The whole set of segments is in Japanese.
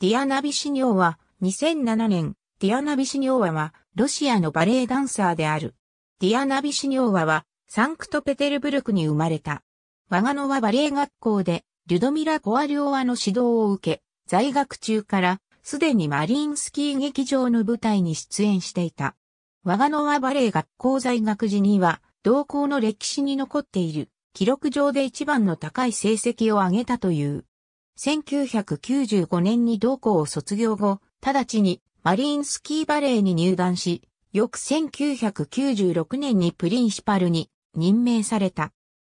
ディアナ・ビシニョーは、2007年、ディアナ・ビシニョーワは、ロシアのバレエダンサーである。ディアナ・ビシニョーワは、サンクトペテルブルクに生まれた。ワガノワバレエ学校で、リュドミラ・コアリョワの指導を受け、在学中から、すでにマリンスキー劇場の舞台に出演していた。ワガノワバレエ学校在学時には、同校の歴史に残っている、記録上で一番の高い成績を上げたという。1995年に同校を卒業後、直ちにマリンスキーバレーに入団し、翌1996年にプリンシパルに任命された。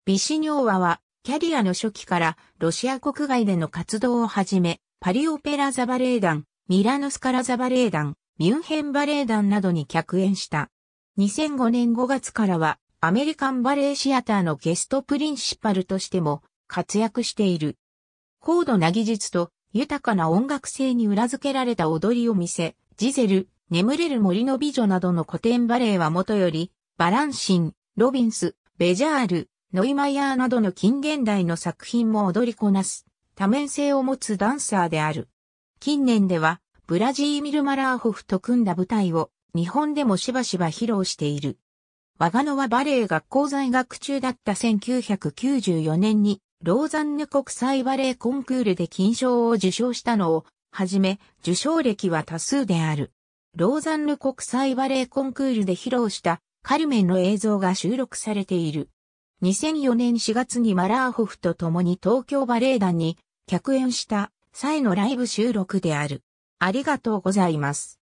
ビシニョーワは、キャリアの初期からロシア国外での活動をはじめ、パリオペラザバレエ団、ミラノスカラザバレエ団、ミュンヘンバレエ団などに客演した。2005年5月からは、アメリカンバレエシアターのゲストプリンシパルとしても活躍している。高度な技術と豊かな音楽性に裏付けられた踊りを見せ、ジゼル、眠れる森の美女などの古典バレエはもとより、バランシン、ロビンス、ベジャール、ノイマイヤーなどの近現代の作品も踊りこなす、多面性を持つダンサーである。近年では、ブラジーミル・マラーホフと組んだ舞台を、日本でもしばしば披露している。我が野はバレエ学校在学中だった1994年にローザンヌ国際バレエコンクールで金賞を受賞したのを、はじめ、受賞歴は多数である。ローザンヌ国際バレエコンクールで披露したカルメンの映像が収録されている。2004年4月にマラーホフと共に東京バレエ団に客演した際のライブ収録である。ありがとうございます。